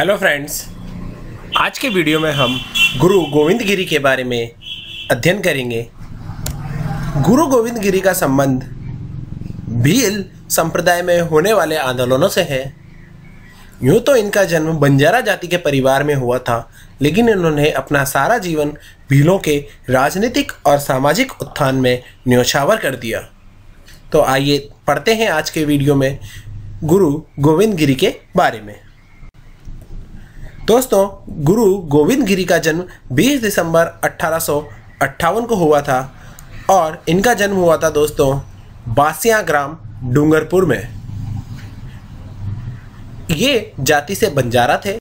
hello friends आज के video में हम गुरु गोविंद गिरी के बारे में अध्ययन करेंगे गुरु गोविंद गिरी का संबंध भील संप्रदाय में होने वाले आंदोलनों से है यूँ तो इनका जन्म बंजारा जाति के परिवार में हुआ था लेकिन इन्होंने अपना सारा जीवन भीलों के राजनीतिक और सामाजिक उत्थान में न्योछावर कर दिया तो आइए पढ़ते हैं आज के वीडियो में गुरु गोविंद गिरी के बारे में दोस्तों गुरु गोविंद गिरी का जन्म 20 दिसंबर अट्ठारह को हुआ था और इनका जन्म हुआ था दोस्तों बासिया ग्राम डूंगरपुर में ये जाति से बंजारा थे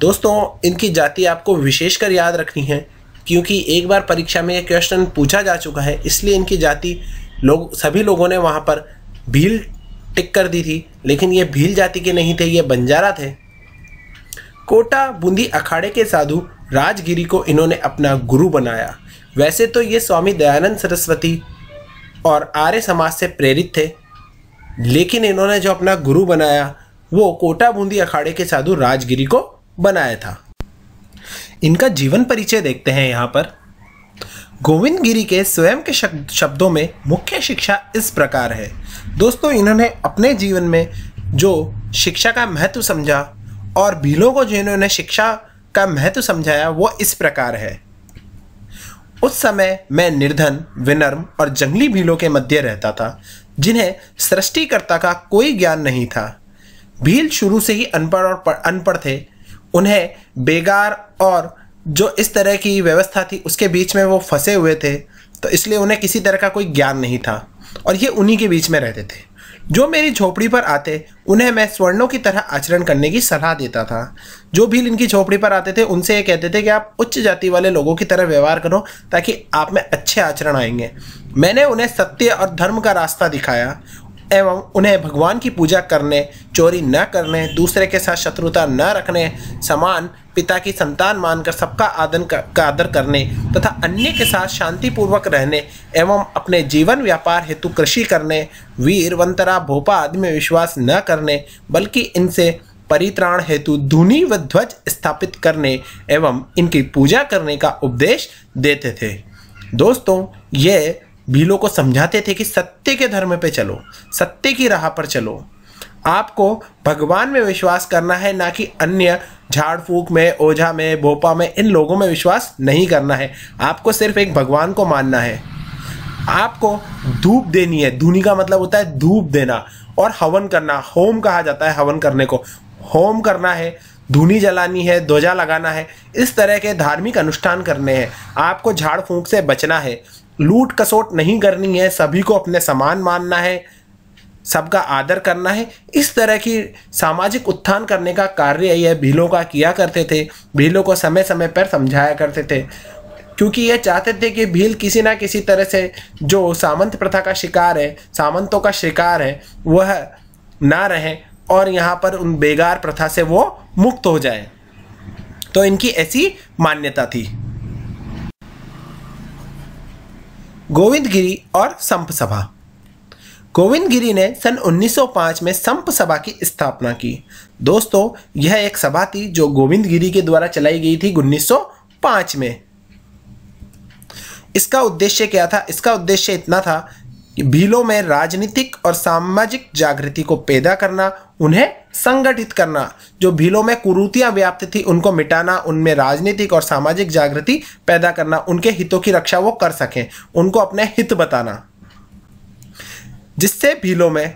दोस्तों इनकी जाति आपको विशेषकर याद रखनी है क्योंकि एक बार परीक्षा में यह क्वेश्चन पूछा जा चुका है इसलिए इनकी जाति लोग सभी लोगों ने वहाँ पर भील टिक कर दी थी लेकिन ये भील जाति के नहीं थे ये बंजारा थे कोटा बूंदी अखाड़े के साधु राजगिरी को इन्होंने अपना गुरु बनाया वैसे तो ये स्वामी दयानंद सरस्वती और आर्य समाज से प्रेरित थे लेकिन इन्होंने जो अपना गुरु बनाया वो कोटा बूंदी अखाड़े के साधु राजगिरी को बनाया था इनका जीवन परिचय देखते हैं यहाँ पर गोविंद गिरी के स्वयं के शब्दों में मुख्य शिक्षा इस प्रकार है दोस्तों इन्होंने अपने जीवन में जो शिक्षा का महत्व समझा और भीलों को जिन्होंने शिक्षा का महत्व समझाया वो इस प्रकार है उस समय मैं निर्धन विनर्म और जंगली भीलों के मध्य रहता था जिन्हें सृष्टिकर्ता का कोई ज्ञान नहीं था भील शुरू से ही अनपढ़ और अनपढ़ थे उन्हें बेगार और जो इस तरह की व्यवस्था थी उसके बीच में वो फंसे हुए थे तो इसलिए उन्हें किसी तरह का कोई ज्ञान नहीं था और ये उन्हीं के बीच में रहते थे जो मेरी झोपड़ी पर आते उन्हें मैं स्वर्णों की तरह आचरण करने की सलाह देता था जो भी इनकी झोपड़ी पर आते थे उनसे ये कहते थे कि आप उच्च जाति वाले लोगों की तरह व्यवहार करो ताकि आप में अच्छे आचरण आएंगे मैंने उन्हें सत्य और धर्म का रास्ता दिखाया एवं उन्हें भगवान की पूजा करने चोरी न करने दूसरे के साथ शत्रुता न रखने समान पिता की संतान मानकर सबका आदन का आदर करने तथा अन्य के साथ शांतिपूर्वक रहने एवं अपने जीवन व्यापार हेतु कृषि करने वीर वंतरा भोपा आदि में विश्वास न करने बल्कि इनसे परित्राण हेतु धुनी व ध्वज स्थापित करने एवं इनकी पूजा करने का उपदेश देते थे दोस्तों ये भीलों को समझाते थे कि सत्य के धर्म पे चलो सत्य की राह पर चलो आपको भगवान में विश्वास करना है ना कि अन्य झाड़ फूक में ओझा में भोपा में इन लोगों में विश्वास नहीं करना है आपको सिर्फ एक भगवान को मानना है आपको धूप देनी है धूनी का मतलब होता है धूप देना और हवन करना होम कहा जाता है हवन करने को होम करना है धूनी जलानी है ध्वजा लगाना है इस तरह के धार्मिक अनुष्ठान करने हैं आपको झाड़ फूंक से बचना है लूट कसोट नहीं करनी है सभी को अपने समान मानना है सबका आदर करना है इस तरह की सामाजिक उत्थान करने का कार्य यह भीलों का किया करते थे भीलों को समय समय पर समझाया करते थे क्योंकि यह चाहते थे कि भील किसी ना किसी तरह से जो सामंत प्रथा का शिकार है सामंतों का शिकार है वह ना रहे और यहाँ पर उन बेगार प्रथा से वो मुक्त हो जाए तो इनकी ऐसी मान्यता थी गोविंद गिरी और संप सभा गिरी ने सन 1905 में संप सभा की स्थापना की दोस्तों यह एक सभा थी जो गोविंद गिरी के द्वारा चलाई गई थी 1905 में इसका उद्देश्य क्या था इसका उद्देश्य इतना था भीलों में राजनीतिक और सामाजिक जागृति को पैदा करना उन्हें संगठित करना जो भीलों में कुरूतियां व्याप्त थी उनको मिटाना उनमें राजनीतिक और सामाजिक जागृति पैदा करना उनके हितों की रक्षा वो कर सकें उनको अपने हित बताना जिससे भीलों में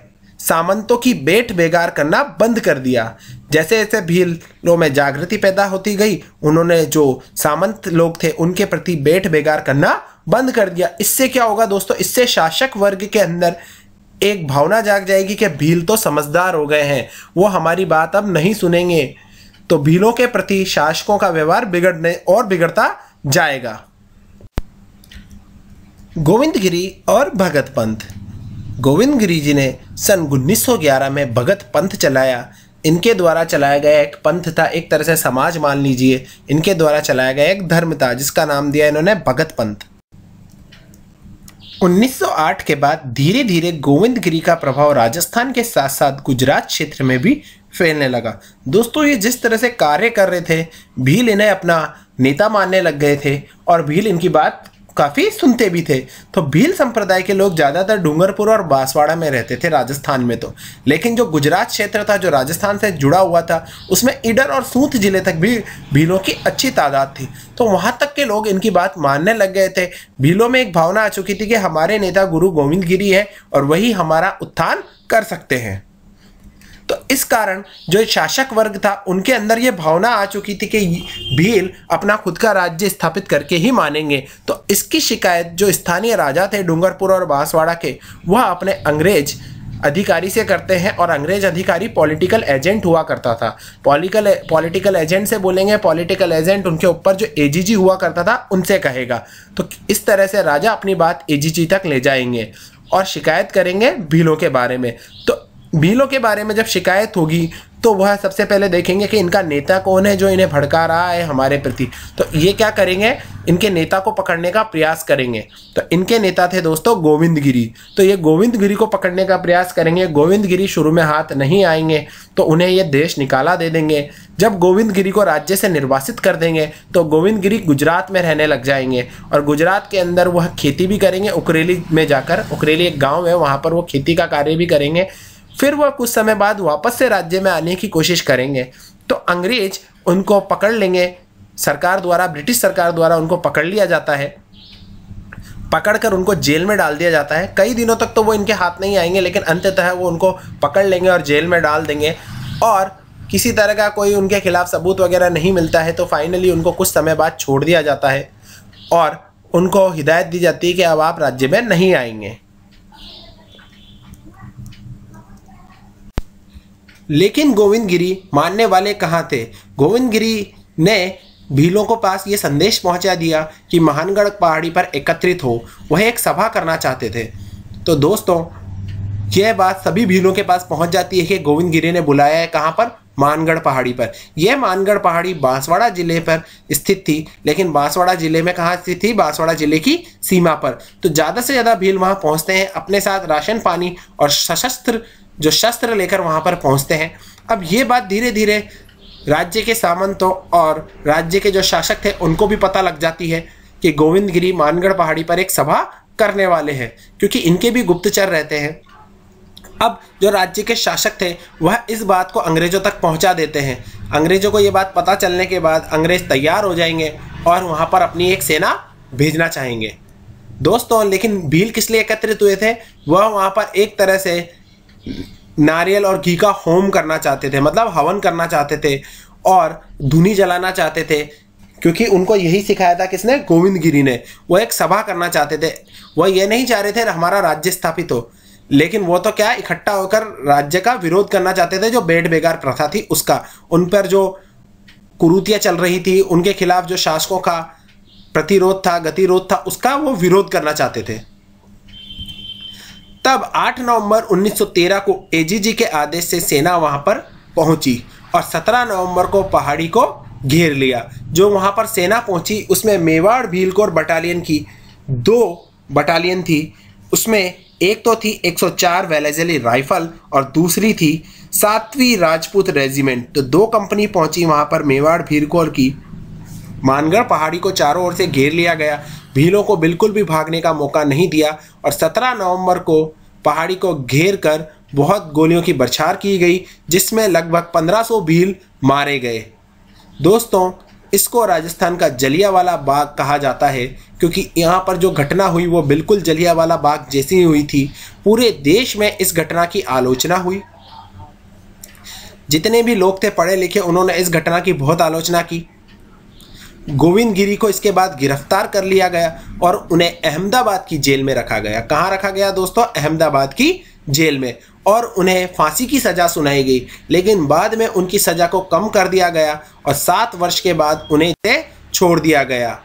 सामंतों की बेट बेगार करना बंद कर दिया जैसे जैसे भीलों में जागृति पैदा होती गई उन्होंने जो सामंत लोग थे उनके प्रति बेट बेगार करना बंद कर दिया इससे क्या होगा दोस्तों इससे शासक वर्ग के अंदर एक भावना जाग जाएगी कि भील तो समझदार हो गए हैं वो हमारी बात अब नहीं सुनेंगे तो भीलों के प्रति शासकों का व्यवहार बिगड़ने और बिगड़ता जाएगा गोविंद गिरी और भगत पंथ गोविंद गिरी जी ने सन 1911 में भगत पंथ चलाया इनके द्वारा चलाया गया एक पंथ था एक तरह से समाज मान लीजिए इनके द्वारा चलाया गया एक धर्म था जिसका नाम दिया इन्होंने भगत पंथ 1908 के बाद धीरे धीरे गोविंद गिरी का प्रभाव राजस्थान के साथ साथ गुजरात क्षेत्र में भी फैलने लगा दोस्तों ये जिस तरह से कार्य कर रहे थे भील इन्हें अपना नेता मानने लग गए थे और भील इनकी बात काफ़ी सुनते भी थे तो भील संप्रदाय के लोग ज़्यादातर डूंगरपुर और बांसवाड़ा में रहते थे राजस्थान में तो लेकिन जो गुजरात क्षेत्र था जो राजस्थान से जुड़ा हुआ था उसमें इडर और सूत जिले तक भी भीलों की अच्छी तादाद थी तो वहाँ तक के लोग इनकी बात मानने लग गए थे भीलों में एक भावना आ चुकी थी कि हमारे नेता गुरु गोविंद गिरी है और वही हमारा उत्थान कर सकते हैं तो इस कारण जो शासक वर्ग था उनके अंदर ये भावना आ चुकी थी कि भील अपना खुद का राज्य स्थापित करके ही मानेंगे तो इसकी शिकायत जो स्थानीय राजा थे डूंगरपुर और बांसवाड़ा के वह अपने अंग्रेज अधिकारी से करते हैं और अंग्रेज अधिकारी पॉलिटिकल एजेंट हुआ करता था पॉलिकल पॉलिटिकल एजेंट से बोलेंगे पॉलिटिकल एजेंट उनके ऊपर जो एजीजी हुआ करता था उनसे कहेगा तो इस तरह से राजा अपनी बात एजीजी तक ले जाएंगे और शिकायत करेंगे भीलों के बारे में तो भीलों के बारे में जब शिकायत होगी तो वह सबसे पहले देखेंगे कि इनका नेता कौन है जो इन्हें भड़का रहा है हमारे प्रति तो ये क्या करेंगे इनके नेता को पकड़ने का प्रयास करेंगे तो इनके नेता थे दोस्तों गोविंद गिरी तो ये गोविंद गिरी को पकड़ने का प्रयास करेंगे गोविंद गिरी शुरू में हाथ नहीं आएंगे तो उन्हें ये देश निकाला दे देंगे जब गोविंद गिरी को राज्य से निर्वासित कर देंगे तो गोविंद गिरी गुजरात में रहने लग जाएंगे और गुजरात के अंदर वह खेती भी करेंगे उकरेली में जाकर उकरेली एक गाँव है वहाँ पर वो खेती का कार्य भी करेंगे फिर वह कुछ समय बाद वापस से राज्य में आने की कोशिश करेंगे तो अंग्रेज उनको पकड़ लेंगे सरकार द्वारा ब्रिटिश सरकार द्वारा उनको पकड़ लिया जाता है पकड़कर उनको जेल में डाल दिया जाता है कई दिनों तक तो वो इनके हाथ नहीं आएंगे लेकिन अंततः वो उनको पकड़ लेंगे और जेल में डाल देंगे और किसी तरह का कोई उनके खिलाफ सबूत वगैरह नहीं मिलता है तो फाइनली उनको कुछ समय बाद छोड़ दिया जाता है और उनको हिदायत दी जाती है कि अब आप राज्य में नहीं आएंगे लेकिन गोविंद गिरी मानने वाले कहाँ थे गोविंद गिरी ने भीलों को पास ये संदेश पहुंचा दिया कि महानगढ़ पहाड़ी पर एकत्रित हो वह एक सभा करना चाहते थे तो दोस्तों यह बात सभी भीलों के पास पहुंच जाती है कि गोविंद गिरी ने बुलाया है कहाँ पर मानगढ़ पहाड़ी पर यह मानगढ़ पहाड़ी बांसवाड़ा जिले पर स्थित थी लेकिन बांसवाड़ा जिले में कहाँ स्थित थी बांसवाड़ा जिले की सीमा पर तो ज़्यादा से ज़्यादा भील वहाँ पहुँचते हैं अपने साथ राशन पानी और सशस्त्र जो शस्त्र लेकर वहाँ पर पहुँचते हैं अब ये बात धीरे धीरे राज्य के सामंतों और राज्य के जो शासक थे उनको भी पता लग जाती है कि गोविंद गिरी मानगढ़ पहाड़ी पर एक सभा करने वाले हैं क्योंकि इनके भी गुप्तचर रहते हैं अब जो राज्य के शासक थे वह इस बात को अंग्रेज़ों तक पहुंचा देते हैं अंग्रेज़ों को ये बात पता चलने के बाद अंग्रेज़ तैयार हो जाएंगे और वहाँ पर अपनी एक सेना भेजना चाहेंगे दोस्तों लेकिन भील किस लिए एकत्रित हुए थे वह वहाँ पर एक तरह से नारियल और घी का होम करना चाहते थे मतलब हवन करना चाहते थे और धुनी जलाना चाहते थे क्योंकि उनको यही सिखाया था किसने गोविंद गिरी ने वो एक सभा करना चाहते थे वह ये नहीं चाह रहे थे हमारा राज्य स्थापित हो लेकिन वो तो क्या इकट्ठा होकर राज्य का विरोध करना चाहते थे जो बेट बेगार प्रथा थी उसका उन पर जो कुरूतियाँ चल रही थी उनके खिलाफ जो शासकों का प्रतिरोध था गतिरोध था उसका वो विरोध करना चाहते थे तब 8 नवंबर 1913 को एजीजी के आदेश से सेना वहां पर पहुंची और 17 नवंबर को पहाड़ी को घेर लिया जो वहां पर सेना पहुंची उसमें मेवाड़ भीलकोर बटालियन की दो बटालियन थी उसमें एक तो थी 104 वेलेजली राइफल और दूसरी थी सातवीं राजपूत रेजिमेंट तो दो कंपनी पहुंची वहां पर मेवाड़ भीरकोर की मानगढ़ पहाड़ी को चारों ओर से घेर लिया गया भीलों को बिल्कुल भी भागने का मौका नहीं दिया और 17 नवंबर को पहाड़ी को घेर कर बहुत गोलियों की बरछार की गई जिसमें लगभग 1500 भील मारे गए दोस्तों इसको राजस्थान का जलियावाला बाग कहा जाता है क्योंकि यहाँ पर जो घटना हुई वो बिल्कुल जलियावाला बाग जैसी ही हुई थी पूरे देश में इस घटना की आलोचना हुई जितने भी लोग थे पढ़े लिखे उन्होंने इस घटना की बहुत आलोचना की गोविंद गिरी को इसके बाद गिरफ्तार कर लिया गया और उन्हें अहमदाबाद की जेल में रखा गया कहाँ रखा गया दोस्तों अहमदाबाद की जेल में और उन्हें फांसी की सज़ा सुनाई गई लेकिन बाद में उनकी सज़ा को कम कर दिया गया और सात वर्ष के बाद उन्हें छोड़ दिया गया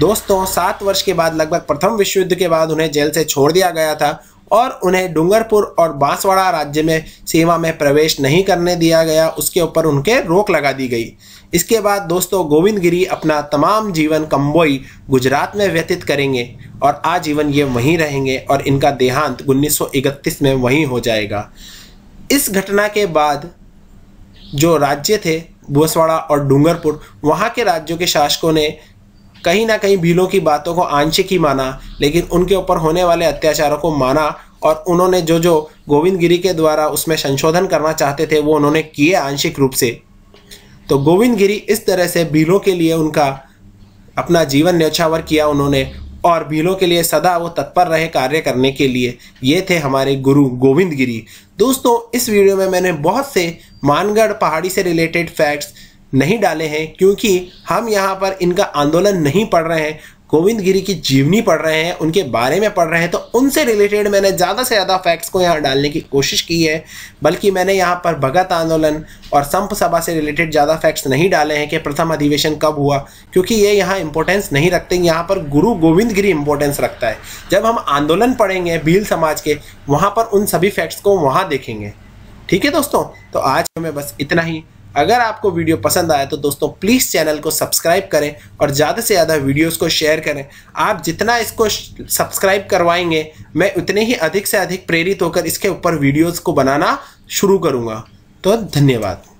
दोस्तों सात वर्ष के बाद लगभग प्रथम विश्व युद्ध के बाद उन्हें जेल से छोड़ दिया गया था और उन्हें डूंगरपुर और बांसवाड़ा राज्य में सीमा में प्रवेश नहीं करने दिया गया उसके ऊपर उनके रोक लगा दी गई इसके बाद दोस्तों गोविंद गिरी अपना तमाम जीवन कम्बोई गुजरात में व्यतीत करेंगे और आजीवन ये वहीं रहेंगे और इनका देहांत 1931 में वहीं हो जाएगा इस घटना के बाद जो राज्य थे बुसवाड़ा और डूंगरपुर वहाँ के राज्यों के शासकों ने कहीं ना कहीं भीलों की बातों को आंशिक ही माना लेकिन उनके ऊपर होने वाले अत्याचारों को माना और उन्होंने जो जो गोविंद गिरी के द्वारा उसमें संशोधन करना चाहते थे वो उन्होंने किए आंशिक रूप से तो गोविंद गिरी इस तरह से भीलों के लिए उनका अपना जीवन न्यौछावर किया उन्होंने और भीलों के लिए सदा वो तत्पर रहे कार्य करने के लिए ये थे हमारे गुरु गोविंद गिरी दोस्तों इस वीडियो में मैंने बहुत से मानगढ़ पहाड़ी से रिलेटेड फैक्ट्स नहीं डाले हैं क्योंकि हम यहाँ पर इनका आंदोलन नहीं पढ़ रहे हैं गोविंद गिरी की जीवनी पढ़ रहे हैं उनके बारे में पढ़ रहे हैं तो उनसे रिलेटेड मैंने ज़्यादा से ज़्यादा फैक्ट्स को यहाँ डालने की कोशिश की है बल्कि मैंने यहाँ पर भगत आंदोलन और संप सभा से रिलेटेड ज़्यादा फैक्ट्स नहीं डाले हैं कि प्रथम अधिवेशन कब हुआ क्योंकि ये यहाँ इंपॉर्टेंस नहीं रखते यहाँ पर गुरु गोविंद गिरी इंपॉर्टेंस रखता है जब हम आंदोलन पढ़ेंगे भील समाज के वहाँ पर उन सभी फैक्ट्स को वहाँ देखेंगे ठीक है दोस्तों तो आज हमें बस इतना ही अगर आपको वीडियो पसंद आया तो दोस्तों प्लीज़ चैनल को सब्सक्राइब करें और ज़्यादा से ज़्यादा वीडियोस को शेयर करें आप जितना इसको सब्सक्राइब करवाएंगे मैं उतने ही अधिक से अधिक प्रेरित होकर इसके ऊपर वीडियोस को बनाना शुरू करूँगा तो धन्यवाद